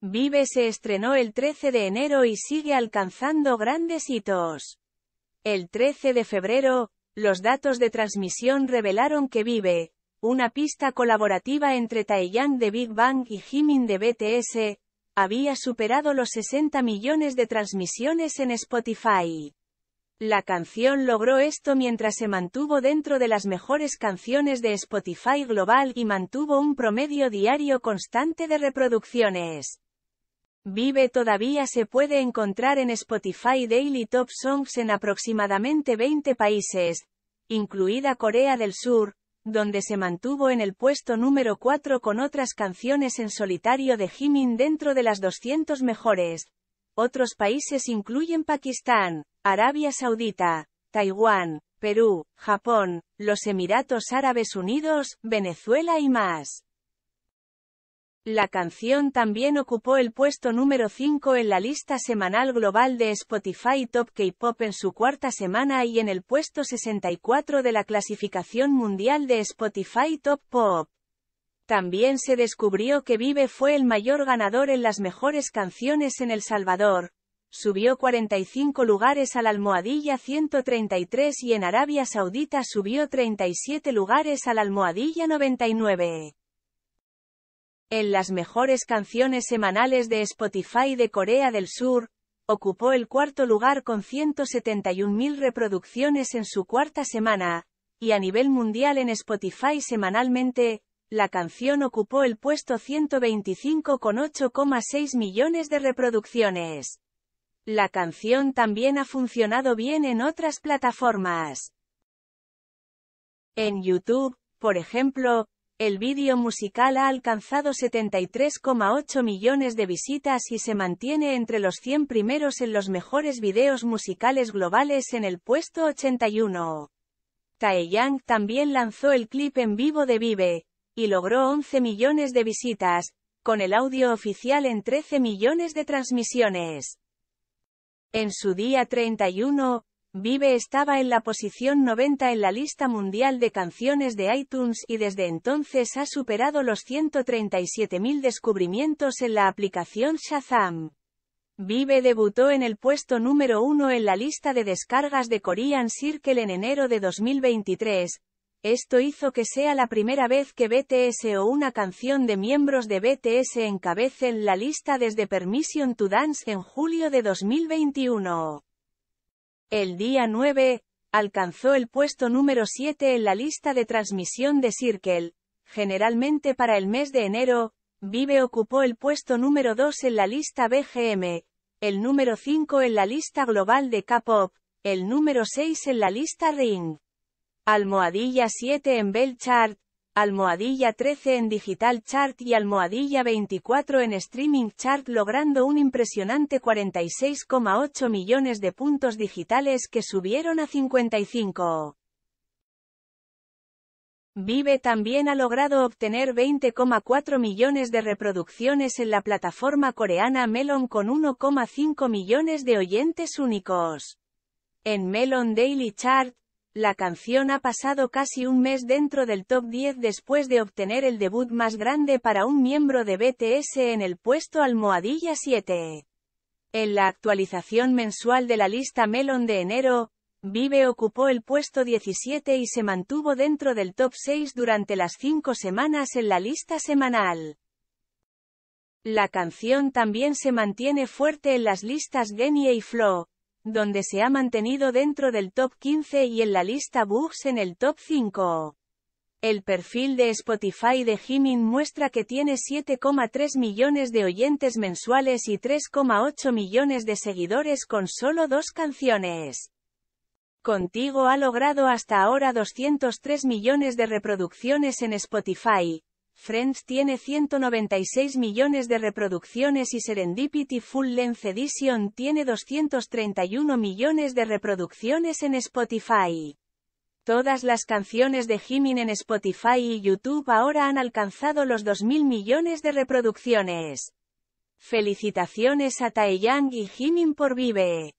Vive se estrenó el 13 de enero y sigue alcanzando grandes hitos. El 13 de febrero, los datos de transmisión revelaron que Vive, una pista colaborativa entre Taeyang de Big Bang y Jimin de BTS, había superado los 60 millones de transmisiones en Spotify. La canción logró esto mientras se mantuvo dentro de las mejores canciones de Spotify Global y mantuvo un promedio diario constante de reproducciones. Vive todavía se puede encontrar en Spotify Daily Top Songs en aproximadamente 20 países, incluida Corea del Sur, donde se mantuvo en el puesto número 4 con otras canciones en solitario de Jimin dentro de las 200 mejores. Otros países incluyen Pakistán, Arabia Saudita, Taiwán, Perú, Japón, los Emiratos Árabes Unidos, Venezuela y más. La canción también ocupó el puesto número 5 en la lista semanal global de Spotify Top K-Pop en su cuarta semana y en el puesto 64 de la clasificación mundial de Spotify Top Pop. También se descubrió que Vive fue el mayor ganador en las mejores canciones en El Salvador. Subió 45 lugares a la almohadilla 133 y en Arabia Saudita subió 37 lugares a la almohadilla 99 en las mejores canciones semanales de Spotify de Corea del Sur, ocupó el cuarto lugar con 171.000 reproducciones en su cuarta semana, y a nivel mundial en Spotify semanalmente, la canción ocupó el puesto 125 con 8,6 millones de reproducciones. La canción también ha funcionado bien en otras plataformas. En YouTube, por ejemplo, el vídeo musical ha alcanzado 73,8 millones de visitas y se mantiene entre los 100 primeros en los mejores videos musicales globales en el puesto 81. Taeyang también lanzó el clip en vivo de Vive, y logró 11 millones de visitas, con el audio oficial en 13 millones de transmisiones. En su día 31, Vive estaba en la posición 90 en la lista mundial de canciones de iTunes y desde entonces ha superado los 137.000 descubrimientos en la aplicación Shazam. Vive debutó en el puesto número 1 en la lista de descargas de Korean Circle en enero de 2023. Esto hizo que sea la primera vez que BTS o una canción de miembros de BTS encabecen la lista desde Permission to Dance en julio de 2021. El día 9, alcanzó el puesto número 7 en la lista de transmisión de Circle, generalmente para el mes de enero, Vive ocupó el puesto número 2 en la lista BGM, el número 5 en la lista global de K-Pop, el número 6 en la lista Ring. Almohadilla 7 en Bell Chart, Almohadilla 13 en Digital Chart y Almohadilla 24 en Streaming Chart logrando un impresionante 46,8 millones de puntos digitales que subieron a 55. Vive también ha logrado obtener 20,4 millones de reproducciones en la plataforma coreana Melon con 1,5 millones de oyentes únicos. En Melon Daily Chart, la canción ha pasado casi un mes dentro del top 10 después de obtener el debut más grande para un miembro de BTS en el puesto Almohadilla 7. En la actualización mensual de la lista Melon de enero, Vive ocupó el puesto 17 y se mantuvo dentro del top 6 durante las 5 semanas en la lista semanal. La canción también se mantiene fuerte en las listas Genie y Flow, donde se ha mantenido dentro del top 15 y en la lista Bugs en el top 5. El perfil de Spotify de Jimin muestra que tiene 7,3 millones de oyentes mensuales y 3,8 millones de seguidores con solo dos canciones. Contigo ha logrado hasta ahora 203 millones de reproducciones en Spotify, Friends tiene 196 millones de reproducciones y Serendipity Full Length Edition tiene 231 millones de reproducciones en Spotify. Todas las canciones de Jimin en Spotify y YouTube ahora han alcanzado los 2.000 millones de reproducciones. Felicitaciones a Taeyang y Jimin por Vive.